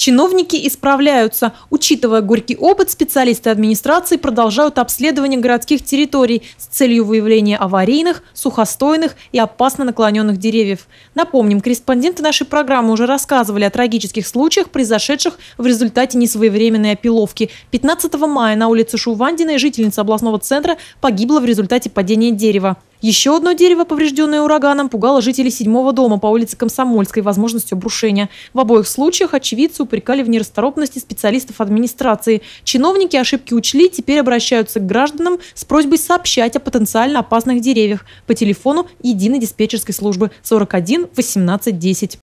Чиновники исправляются. Учитывая горький опыт, специалисты администрации продолжают обследование городских территорий с целью выявления аварийных, сухостойных и опасно наклоненных деревьев. Напомним, корреспонденты нашей программы уже рассказывали о трагических случаях, произошедших в результате несвоевременной опиловки. 15 мая на улице Шувандиной жительница областного центра погибла в результате падения дерева. Еще одно дерево, поврежденное ураганом, пугало жителей седьмого дома по улице Комсомольской возможностью обрушения. В обоих случаях очевидцы упрекали в нерасторопности специалистов администрации. Чиновники ошибки учли, теперь обращаются к гражданам с просьбой сообщать о потенциально опасных деревьях по телефону единой диспетчерской службы 41 18 10.